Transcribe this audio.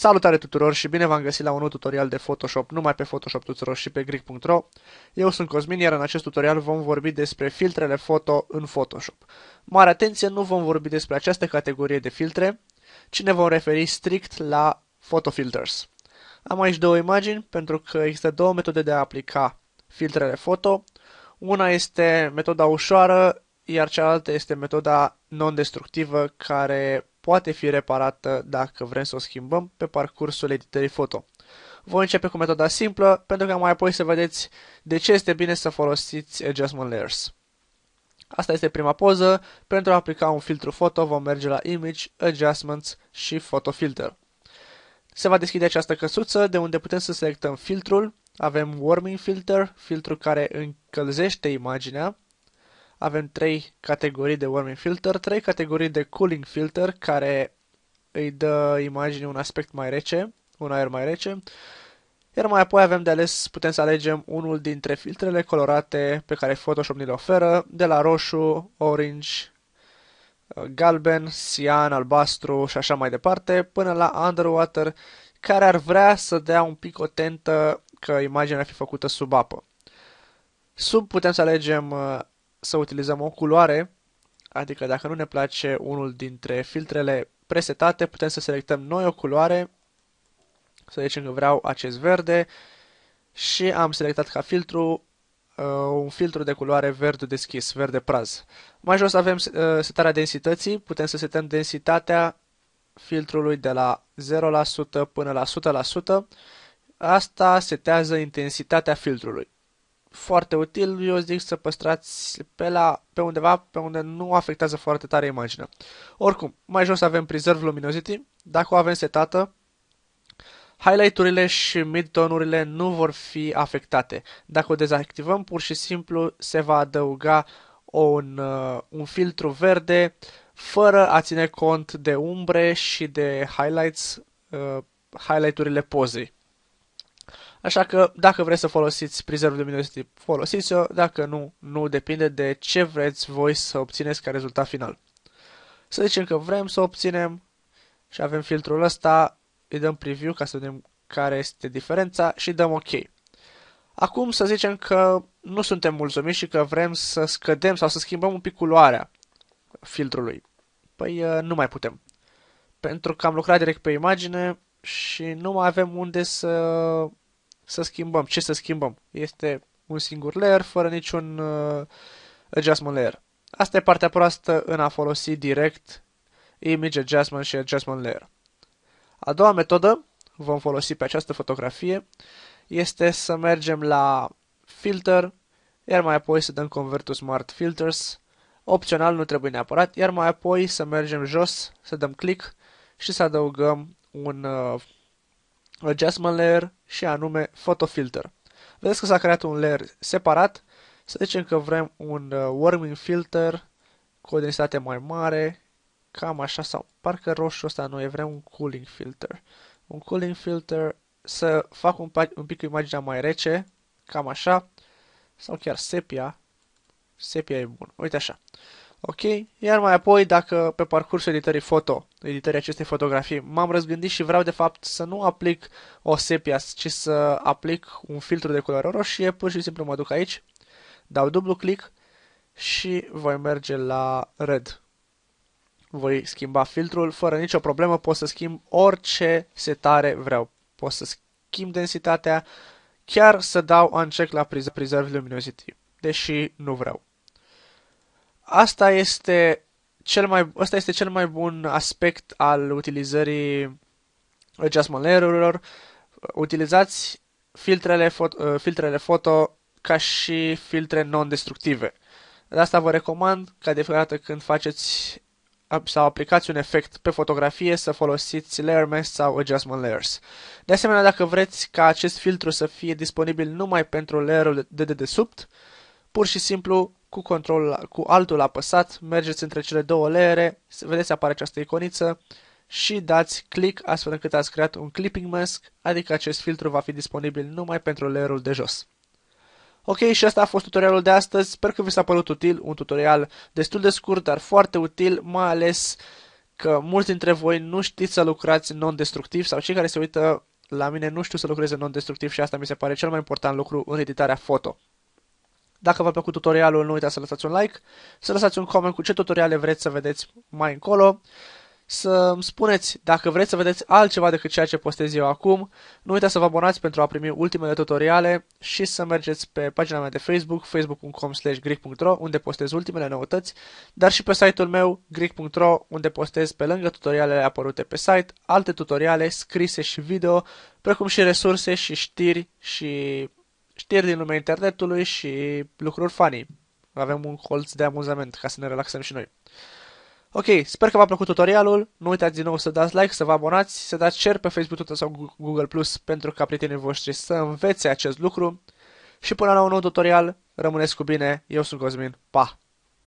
Salutare tuturor și bine v-am găsit la un nou tutorial de Photoshop numai pe Photoshop tuturor și pe Greek.ro. Eu sunt Cosmin, iar în acest tutorial vom vorbi despre filtrele foto în Photoshop. Mare atenție, nu vom vorbi despre această categorie de filtre, ci ne vom referi strict la photo filters. Am aici două imagini, pentru că există două metode de a aplica filtrele foto. Una este metoda ușoară, iar cealaltă este metoda non-destructivă, care poate fi reparată, dacă vrem să o schimbăm, pe parcursul editării foto. Voi începe cu metoda simplă, pentru că mai apoi să vedeți de ce este bine să folosiți Adjustment Layers. Asta este prima poză. Pentru a aplica un filtru foto vom merge la Image, Adjustments și Photo Filter. Se va deschide această căsuță de unde putem să selectăm filtrul. Avem Warming Filter, filtru care încălzește imaginea avem trei categorii de warming filter, trei categorii de cooling filter care îi dă imaginii un aspect mai rece, un aer mai rece, iar mai apoi avem de ales, putem să alegem unul dintre filtrele colorate pe care Photoshop ni le oferă, de la roșu, orange, uh, galben, cian, albastru și așa mai departe, până la underwater, care ar vrea să dea un pic o tentă că imaginea ar fi făcută sub apă. Sub putem să alegem uh, să utilizăm o culoare, adică dacă nu ne place unul dintre filtrele presetate, putem să selectăm noi o culoare, să zicem că vreau acest verde și am selectat ca filtru uh, un filtru de culoare verde deschis, verde praz. Mai jos avem uh, setarea densității, putem să setăm densitatea filtrului de la 0% până la 100%. Asta setează intensitatea filtrului foarte util, eu zic să păstrați pe, la, pe undeva pe unde nu afectează foarte tare imaginea. Oricum, mai jos avem Preserve Luminosity, dacă o avem setată, highlight-urile și mid-tonurile nu vor fi afectate. Dacă o dezactivăm, pur și simplu se va adăuga un, uh, un filtru verde fără a ține cont de umbre și de highlights, uh, highlight-urile pozei. Așa că dacă vreți să folosiți prizerul de luminosity, folosiți-o, dacă nu, nu depinde de ce vreți voi să obțineți ca rezultat final. Să zicem că vrem să obținem și avem filtrul ăsta, îi dăm preview ca să vedem care este diferența și dăm OK. Acum să zicem că nu suntem mulțumiți și că vrem să scădem sau să schimbăm un pic culoarea filtrului. Păi uh, nu mai putem. Pentru că am lucrat direct pe imagine și nu mai avem unde să să schimbăm. Ce să schimbăm? Este un singur layer fără niciun uh, adjustment layer. Asta e partea proastă în a folosi direct image adjustment și adjustment layer. A doua metodă, vom folosi pe această fotografie, este să mergem la filter, iar mai apoi să dăm convert to smart filters, opțional nu trebuie neapărat, iar mai apoi să mergem jos, să dăm click și să adăugăm un uh, adjustment layer și anume photo filter. Vedeți că s-a creat un layer separat. Să zicem că vrem un uh, warming filter cu o densitate mai mare, cam așa, sau parcă roșu ăsta noi vrem un cooling filter. Un cooling filter să fac un, un pic imaginea mai rece, cam așa, sau chiar sepia. Sepia e bun, uite așa. Ok? Iar mai apoi, dacă pe parcursul editării foto, editării acestei fotografii, m-am răzgândit și vreau de fapt să nu aplic o sepia, ci să aplic un filtru de culoare roșie, pur și simplu mă duc aici, dau dublu click și voi merge la red. Voi schimba filtrul fără nicio problemă, pot să schimb orice setare vreau. Pot să schimb densitatea, chiar să dau uncheck la Preserve Luminosity, deși nu vreau asta este cel mai, asta este cel mai bun aspect al utilizării adjustment layer-urilor. Utilizați filtrele, foto, uh, filtrele foto ca și filtre non-destructive. De asta vă recomand ca de fiecare dată când faceți sau aplicați un efect pe fotografie să folosiți Layer Mask sau Adjustment Layers. De asemenea, dacă vreți ca acest filtru să fie disponibil numai pentru layerul de dedesubt, pur și simplu cu, control, cu altul apăsat, mergeți între cele două leere, vedeți apare această iconiță și dați click astfel încât ați creat un clipping mask, adică acest filtru va fi disponibil numai pentru layerul de jos. Ok, și asta a fost tutorialul de astăzi, sper că vi s-a părut util, un tutorial destul de scurt, dar foarte util, mai ales că mulți dintre voi nu știți să lucrați non-destructiv sau cei care se uită la mine nu știu să lucreze non-destructiv și asta mi se pare cel mai important lucru în editarea foto. Dacă v-a plăcut tutorialul, nu uitați să lăsați un like, să lăsați un comment cu ce tutoriale vreți să vedeți mai încolo, să spuneți dacă vreți să vedeți altceva decât ceea ce postez eu acum, nu uitați să vă abonați pentru a primi ultimele tutoriale și să mergeți pe pagina mea de Facebook, facebook.com slash unde postez ultimele noutăți, dar și pe site-ul meu, greek.ro, unde postez pe lângă tutorialele apărute pe site, alte tutoriale scrise și video, precum și resurse și știri și știri din lumea internetului și lucruri funny. Avem un colț de amuzament ca să ne relaxăm și noi. Ok, sper că v-a plăcut tutorialul. Nu uitați din nou să dați like, să vă abonați, să dați share pe Facebook sau Google+, Plus pentru ca prietenii voștri să învețe acest lucru. Și până la un nou tutorial, rămâneți cu bine. Eu sunt Cosmin. Pa!